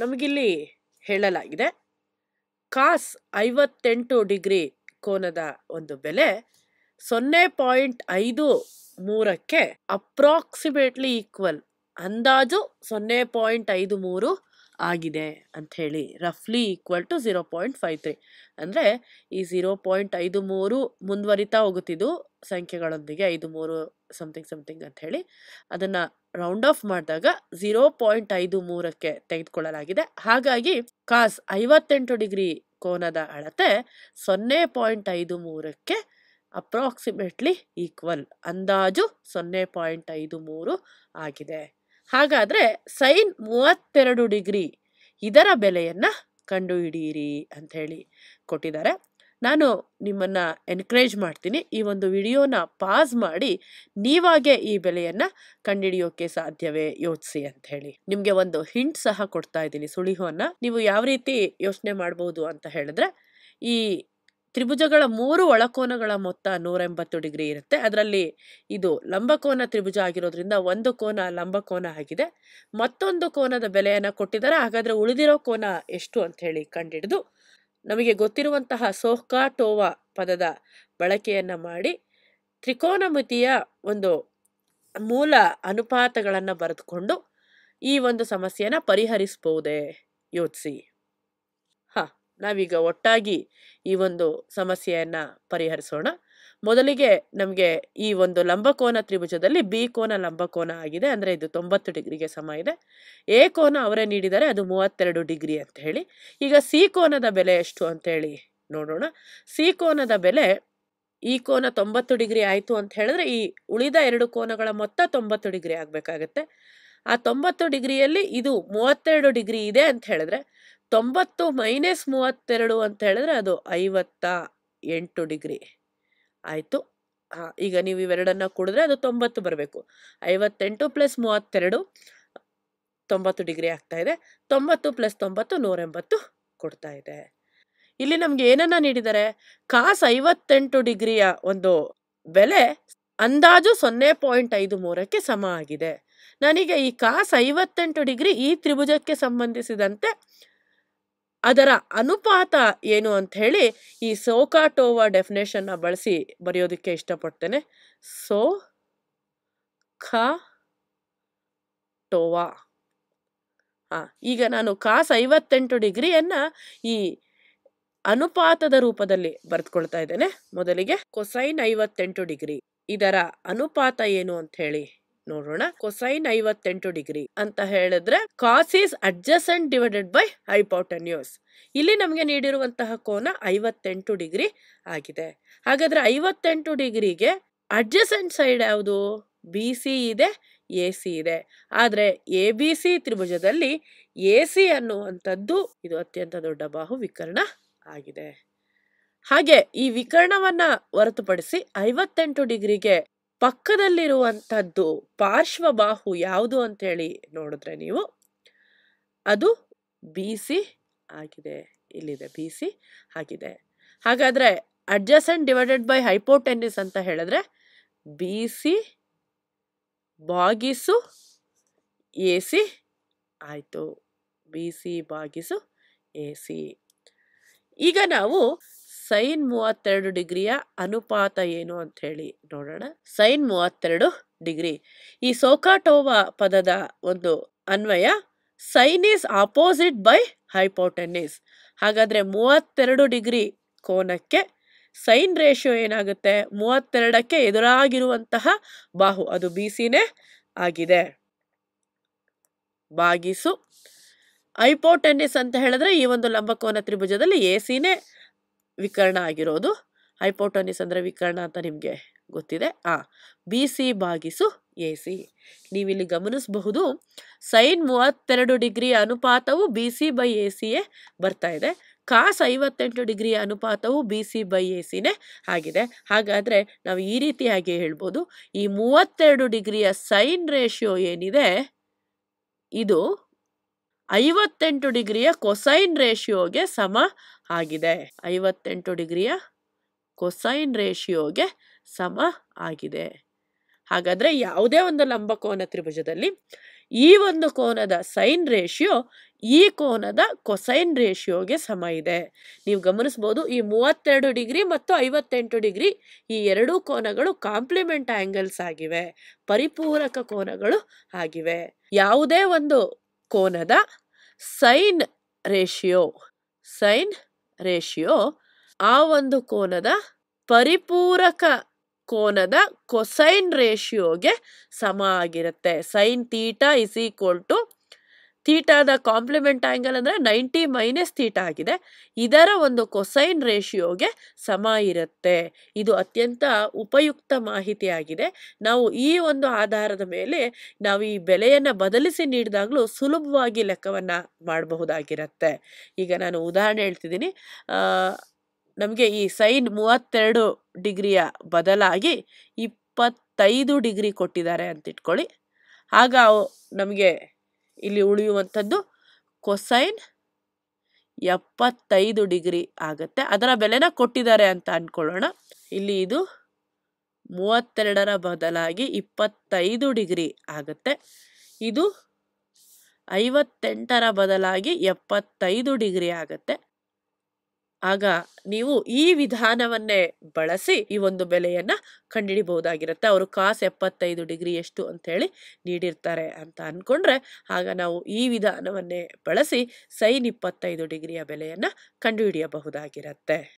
ನಮಗಿಲ್ಲಿ ಹೇಳಲಾಗಿದೆ ಕಾಸ್ ಐವತ್ತೆಂಟು ಡಿಗ್ರಿ ಕೋನದ ಒಂದು ಬೆಲೆ ಸೊನ್ನೆ ಪಾಯಿಂಟ್ ಐದು ಮೂರಕ್ಕೆ ಅಪ್ರಾಕ್ಸಿಮೇಟ್ಲಿ ಈಕ್ವಲ್ ಅಂದಾಜು ಸೊನ್ನೆ ಪಾಯಿಂಟ್ ಐದು ಮೂರು ಆಗಿದೆ ಅಂಥೇಳಿ ರಫ್ಲಿ equal to zero point five three ಅಂದರೆ ಈ ಝೀರೋ ಪಾಯಿಂಟ್ ಐದು ಮೂರು ಮುಂದುವರಿತಾ ಹೋಗುತ್ತಿದ್ದು ಸಂಖ್ಯೆಗಳೊಂದಿಗೆ ಐದು ಮೂರು ಸಮಥಿಂಗ್ ಸಮಥಿಂಗ್ ಅಂಥೇಳಿ ಅದನ್ನು ರೌಂಡ್ ಆಫ್ ಮಾಡಿದಾಗ ಝೀರೋ ಪಾಯಿಂಟ್ ಐದು ಮೂರಕ್ಕೆ ತೆಗೆದುಕೊಳ್ಳಲಾಗಿದೆ ಹಾಗಾಗಿ ಕಾಸ್ ಐವತ್ತೆಂಟು ಡಿಗ್ರಿ ಕೋನದ ಅಳತೆ ಸೊನ್ನೆ ಪಾಯಿಂಟ್ ಐದು ಮೂರಕ್ಕೆ ಅಪ್ರಾಕ್ಸಿಮೇಟ್ಲಿ ಈಕ್ವಲ್ ಅಂದಾಜು ಸೊನ್ನೆ ಪಾಯಿಂಟ್ ಐದು ಮೂರು ಆಗಿದೆ ಹಾಗಾದರೆ ಸೈನ್ ಮೂವತ್ತೆರಡು ಡಿಗ್ರಿ ಇದರ ಬೆಲೆಯನ್ನು ಕಂಡುಹಿಡಿಯಿರಿ ಅಂತ ಹೇಳಿ ಕೊಟ್ಟಿದ್ದಾರೆ ನಾನು ನಿಮ್ಮನ್ನು ಎನ್ಕರೇಜ್ ಮಾಡ್ತೀನಿ ಈ ಒಂದು ವಿಡಿಯೋನ ಪಾಸ್ ಮಾಡಿ ನೀವಾಗೆ ಈ ಬೆಲೆಯನ್ನು ಕಂಡುಹಿಡಿಯೋಕೆ ಸಾಧ್ಯವೇ ಯೋಚಿಸಿ ಅಂತ ಹೇಳಿ ನಿಮಗೆ ಒಂದು ಹಿಂಟ್ ಸಹ ಕೊಡ್ತಾ ಇದ್ದೀನಿ ಸುಳಿಹೋನ ನೀವು ಯಾವ ರೀತಿ ಯೋಚನೆ ಮಾಡ್ಬೋದು ಅಂತ ಹೇಳಿದ್ರೆ ಈ ತ್ರಿಭುಜಗಳ ಮೂರು ಒಳಕೋನಗಳ ಮೊತ್ತ ನೂರ ಎಂಬತ್ತು ಡಿಗ್ರಿ ಇರುತ್ತೆ ಅದರಲ್ಲಿ ಇದು ಲಂಬಕೋನ ತ್ರಿಭುಜ ಆಗಿರೋದ್ರಿಂದ ಒಂದು ಕೋನ ಲಂಬಕೋನ ಆಗಿದೆ ಮತ್ತೊಂದು ಕೋನದ ಬೆಲೆಯನ್ನು ಕೊಟ್ಟಿದ್ದಾರೆ ಹಾಗಾದರೆ ಉಳಿದಿರೋ ಕೋನ ಎಷ್ಟು ಅಂತ ಹೇಳಿ ಕಂಡಿಡಿದು ನಮಗೆ ಗೊತ್ತಿರುವಂತಹ ಸೋಹ್ಕಾ ಟೋವಾ ಪದದ ಬಳಕೆಯನ್ನು ಮಾಡಿ ತ್ರಿಕೋನಮಿತಿಯ ಒಂದು ಮೂಲ ಅನುಪಾತಗಳನ್ನು ಬರೆದುಕೊಂಡು ಈ ಒಂದು ಸಮಸ್ಯೆಯನ್ನು ಪರಿಹರಿಸ್ಬೋದೇ ಯೋಚಿಸಿ ನಾವೀಗ ಒಟ್ಟಾಗಿ ಈ ಒಂದು ಸಮಸ್ಯೆಯನ್ನು ಪರಿಹರಿಸೋಣ ಮೊದಲಿಗೆ ನಮಗೆ ಈ ಒಂದು ಲಂಬಕೋನ ತ್ರಿಭುಜದಲ್ಲಿ ಬಿ ಕೋನ ಲಂಬಕೋನ ಆಗಿದೆ ಅಂದರೆ ಇದು ತೊಂಬತ್ತು ಡಿಗ್ರಿಗೆ ಸಮ ಇದೆ ಎ ಕೋನ ಅವರೇ ನೀಡಿದರೆ ಅದು ಮೂವತ್ತೆರಡು ಡಿಗ್ರಿ ಅಂತ ಹೇಳಿ ಈಗ ಸಿ ಕೋನದ ಬೆಲೆ ಎಷ್ಟು ಹೇಳಿ ನೋಡೋಣ ಸಿ ಕೋನದ ಬೆಲೆ ಈ ಕೋನ ತೊಂಬತ್ತು ಡಿಗ್ರಿ ಆಯಿತು ಅಂತ ಹೇಳಿದ್ರೆ ಈ ಉಳಿದ ಎರಡು ಕೋನಗಳ ಮೊತ್ತ ತೊಂಬತ್ತು ಡಿಗ್ರಿ ಆಗಬೇಕಾಗತ್ತೆ ಆ ತೊಂಬತ್ತು ಡಿಗ್ರಿಯಲ್ಲಿ ಇದು ಮೂವತ್ತೆರಡು ಡಿಗ್ರಿ ಇದೆ ಅಂತ ಹೇಳಿದ್ರೆ ತೊಂಬತ್ತು ಮೈನಸ್ ಮೂವತ್ತೆರಡು ಅಂತ ಹೇಳಿದ್ರೆ ಅದು ಐವತ್ತ ಎಂಟು ಡಿಗ್ರಿ ಆಯಿತು ಹಾಂ ಈಗ ನೀವು ಇವೆರಡನ್ನ ಕುಡಿದ್ರೆ ಅದು ತೊಂಬತ್ತು ಬರಬೇಕು ಐವತ್ತೆಂಟು ಪ್ಲಸ್ ಮೂವತ್ತೆರಡು ತೊಂಬತ್ತು ಡಿಗ್ರಿ ಆಗ್ತಾ ಇದೆ ತೊಂಬತ್ತು ಪ್ಲಸ್ ತೊಂಬತ್ತು ನೂರೆಂಬತ್ತು ಕೊಡ್ತಾ ಇದೆ ಇಲ್ಲಿ ನಮ್ಗೆ ಏನನ್ನ ನೀಡಿದ್ದಾರೆ ಕಾಸ್ ಐವತ್ತೆಂಟು ಡಿಗ್ರಿಯ ಒಂದು ಬೆಲೆ ಅಂದಾಜು ಸೊನ್ನೆ ಪಾಯಿಂಟ್ ಐದು ಮೂರಕ್ಕೆ ಸಮ ಆಗಿದೆ ನನಗೆ ಈ ಕಾಸ್ ಐವತ್ತೆಂಟು ಡಿಗ್ರಿ ಈ ತ್ರಿಭುಜಕ್ಕೆ ಸಂಬಂಧಿಸಿದಂತೆ ಅದರ ಅನುಪಾತ ಏನು ಅಂತ ಹೇಳಿ ಈ ಸೋಕಾಟೋವ ಡೆಫಿನೇಷನ್ನ ಬಳಸಿ ಬರೆಯೋದಕ್ಕೆ ಇಷ್ಟಪಡ್ತೇನೆ ಸೋ ಖ ಟೋವಾ ಹಾಂ ಈಗ ನಾನು ಕಾಸ್ ಐವತ್ತೆಂಟು ಡಿಗ್ರಿಯನ್ನು ಈ ಅನುಪಾತದ ರೂಪದಲ್ಲಿ ಬರೆದುಕೊಳ್ತಾ ಇದ್ದೇನೆ ಮೊದಲಿಗೆ ಕೊಸೈನ್ ಐವತ್ತೆಂಟು ಡಿಗ್ರಿ ಇದರ ಅನುಪಾತ ಏನು ಅಂತ ಹೇಳಿ ನೋಡೋಣ ಕೊಸೈನ್ ಐವತ್ತೆಂಟು ಡಿಗ್ರಿ ಅಂತ ಹೇಳಿದ್ರೆ cos is adjacent divided by hypotenuse ಇಲ್ಲಿ ನಮಗೆ ನೀಡಿರುವಂತಹ ಕೋನ ಐವತ್ತೆಂಟು ಡಿಗ್ರಿ ಆಗಿದೆ ಹಾಗಾದ್ರೆ ಐವತ್ತೆಂಟು ಡಿಗ್ರಿಗೆ ಅಡ್ಜಸೆಂಟ್ ಸೈಡ್ ಯಾವುದು ಬಿ ಸಿ ಇದೆ ಎ ಸಿ ಇದೆ ಆದರೆ ಎ ಬಿ ಸಿ ತ್ರಿಭುಜದಲ್ಲಿ ಎ ಸಿ ಅನ್ನುವಂಥದ್ದು ಇದು ಅತ್ಯಂತ ದೊಡ್ಡ ಬಾಹು ವಿಕರ್ಣ ಆಗಿದೆ ಹಾಗೆ ಈ ವಿಕರ್ಣವನ್ನ ಹೊರತುಪಡಿಸಿ ಐವತ್ತೆಂಟು ಡಿಗ್ರಿಗೆ ಪಕ್ಕದಲ್ಲಿರುವಂಥದ್ದು ಪಾರ್ಶ್ವಬಾಹು ಯಾವುದು ಅಂತೇಳಿ ನೋಡಿದ್ರೆ ನೀವು ಅದು ಬಿ ಸಿ ಆಗಿದೆ ಇಲ್ಲಿದೆ ಬಿ ಸಿ ಆಗಿದೆ ಹಾಗಾದರೆ ಅಡ್ಜಸೆಂಟ್ ಡಿವೈಡೆಡ್ ಬೈ ಹೈಪೋಟೆನ್ನಿಸ್ ಅಂತ ಹೇಳಿದ್ರೆ ಬಿ ಸಿ ಬಾಗಿಸು ಎ ಸಿ ಆಯಿತು ಬಿ ಸಿ ಬಾಗಿಸು ಎ ಸಿ ಈಗ ನಾವು ಸೈನ್ ಮೂವತ್ತೆರಡು ಡಿಗ್ರಿಯ ಅನುಪಾತ ಏನು ಅಂತ ಹೇಳಿ ನೋಡೋಣ ಸೈನ್ ಮೂವತ್ತೆರಡು ಡಿಗ್ರಿ ಈ ಸೋಕಾಟೋವಾ ಪದದ ಒಂದು ಅನ್ವಯ sine is opposite by hypotenuse ಹಾಗಾದ್ರೆ ಮೂವತ್ತೆರಡು ಡಿಗ್ರಿ ಕೋನಕ್ಕೆ ಸೈನ್ ರೇಷಿಯೋ ಏನಾಗುತ್ತೆ ಮೂವತ್ತೆರಡಕ್ಕೆ ಎದುರಾಗಿರುವಂತಹ ಬಾಹು ಅದು ಬಿ ಸಿನೇ ಆಗಿದೆ ಬಾಗಿಸು ಐಪೋಟೆನ್ನಿಸ್ ಅಂತ ಹೇಳಿದ್ರೆ ಈ ಒಂದು ಲಂಬಕೋನ ತ್ರಿಭುಜದಲ್ಲಿ ಎ ಸಿನೇ ವಿಕರ್ಣ ಆಗಿರೋದು ಹೈಪೋಟೋನಿಸ್ ಅಂದರೆ ವಿಕರ್ಣ ಅಂತ ನಿಮಗೆ ಗೊತ್ತಿದೆ ಆ ಬಿ ಸಿ ಬಾಗಿಸು ಎ ಸಿ ನೀವಿಲ್ಲಿ ಗಮನಿಸಬಹುದು ಸೈನ್ ಮೂವತ್ತೆರಡು ಡಿಗ್ರಿ ಅನುಪಾತವು ಬಿ ಸಿ ಬೈ ಎ ಸಿಯೇ ಬರ್ತಾ ಇದೆ ಕಾಸ್ ಐವತ್ತೆಂಟು ಡಿಗ್ರಿ ಅನುಪಾತವು ಬಿ ಸಿ ಬೈ ಎ ಸಿನೇ ಆಗಿದೆ ಹಾಗಾದರೆ ನಾವು ಈ ರೀತಿಯಾಗಿ ಹೇಳ್ಬೋದು ಈ ಮೂವತ್ತೆರಡು ಡಿಗ್ರಿಯ ಸೈನ್ ರೇಷಿಯೋ ಏನಿದೆ ಇದು ಐವತ್ತೆಂಟು ಡಿಗ್ರಿಯ ಕೊಸೈನ್ ರೇಷಿಯೋಗೆ ಸಮ ಆಗಿದೆ ಐವತ್ತೆಂಟು ಡಿಗ್ರಿಯ ಕೊಸೈನ್ ರೇಷಿಯೋಗೆ ಸಮ ಆಗಿದೆ ಹಾಗಾದರೆ ಯಾವುದೇ ಒಂದು ಲಂಬ ಕೋನ ತ್ರಿಭುಜದಲ್ಲಿ ಈ ಒಂದು ಕೋನದ ಸೈನ್ ರೇಷಿಯೋ ಈ ಕೋನದ ಕೊಸೈನ್ ರೇಷಿಯೋಗೆ ಸಮ ಇದೆ ನೀವು ಗಮನಿಸ್ಬೋದು ಈ ಮೂವತ್ತೆರಡು ಡಿಗ್ರಿ ಮತ್ತು ಐವತ್ತೆಂಟು ಡಿಗ್ರಿ ಈ ಎರಡೂ ಕೋನಗಳು ಕಾಂಪ್ಲಿಮೆಂಟ್ ಆ್ಯಂಗಲ್ಸ್ ಆಗಿವೆ ಪರಿಪೂರಕ ಕೋನಗಳು ಆಗಿವೆ ಯಾವುದೇ ಒಂದು ಕೋನದ ಸೈನ್ ರೇಷಿಯೋ ಸೈನ್ ರೇಷಿಯೋ ಆ ಒಂದು ಕೋನದ ಪರಿಪೂರಕ ಕೋನದ ಕೊಸೈನ್ ರೇಷಿಯೋಗೆ ಸಮ ಆಗಿರುತ್ತೆ ಸೈನ್ ತೀಟಾ ಇಸ್ ಈಕ್ವಲ್ ಥೀಟಾದ ಕಾಂಪ್ಲಿಮೆಂಟ್ ಆ್ಯಂಗಲ್ ಅಂದರೆ ನೈಂಟಿ ಮೈನಸ್ ಥೀಟಾ ಆಗಿದೆ ಇದರ ಒಂದು ಕೊಸೈನ್ ರೇಷಿಯೋಗೆ ಸಮ ಇರುತ್ತೆ ಇದು ಅತ್ಯಂತ ಉಪಯುಕ್ತ ಮಾಹಿತಿಯಾಗಿದೆ ನಾವು ಈ ಒಂದು ಆಧಾರದ ಮೇಲೆ ನಾವು ಈ ಬೆಲೆಯನ್ನು ಬದಲಿಸಿ ನೀಡಿದಾಗಲೂ ಸುಲಭವಾಗಿ ಲೆಕ್ಕವನ್ನು ಮಾಡಬಹುದಾಗಿರುತ್ತೆ ಈಗ ನಾನು ಉದಾಹರಣೆ ಹೇಳ್ತಿದ್ದೀನಿ ನಮಗೆ ಈ ಸೈನ್ ಮೂವತ್ತೆರಡು ಡಿಗ್ರಿಯ ಬದಲಾಗಿ ಇಪ್ಪತ್ತೈದು ಡಿಗ್ರಿ ಕೊಟ್ಟಿದ್ದಾರೆ ಅಂತ ಇಟ್ಕೊಳ್ಳಿ ಆಗ ನಮಗೆ ಇಲ್ಲಿ ಉಳಿಯುವಂಥದ್ದು ಕೊಸೈನ್ ಎಪ್ಪತ್ತೈದು ಡಿಗ್ರಿ ಆಗುತ್ತೆ ಅದರ ಬೆಲೆನ ಕೊಟ್ಟಿದ್ದಾರೆ ಅಂತ ಅಂದ್ಕೊಳ್ಳೋಣ ಇಲ್ಲಿ ಇದು ಮೂವತ್ತೆರಡರ ಬದಲಾಗಿ ಇಪ್ಪತ್ತೈದು ಡಿಗ್ರಿ ಆಗುತ್ತೆ ಇದು ಐವತ್ತೆಂಟರ ಬದಲಾಗಿ ಎಪ್ಪತ್ತೈದು ಡಿಗ್ರಿ ಆಗುತ್ತೆ ಆಗ ನೀವು ಈ ವಿಧಾನವನ್ನೇ ಬಳಸಿ ಈ ಒಂದು ಬೆಲೆಯನ್ನ ಕಂಡುಹಿಡಬಹುದಾಗಿರುತ್ತೆ ಅವರು ಕಾಸ್ ಎಪ್ಪತ್ತೈದು ಡಿಗ್ರಿ ಎಷ್ಟು ಅಂತ ಹೇಳಿ ನೀಡಿರ್ತಾರೆ ಅಂತ ಅನ್ಕೊಂಡ್ರೆ ಆಗ ನಾವು ಈ ವಿಧಾನವನ್ನೇ ಬಳಸಿ ಸೈನ್ ಇಪ್ಪತ್ತೈದು ಡಿಗ್ರಿಯ ಬೆಲೆಯನ್ನ ಕಂಡುಹಿಡಿಯಬಹುದಾಗಿರುತ್ತೆ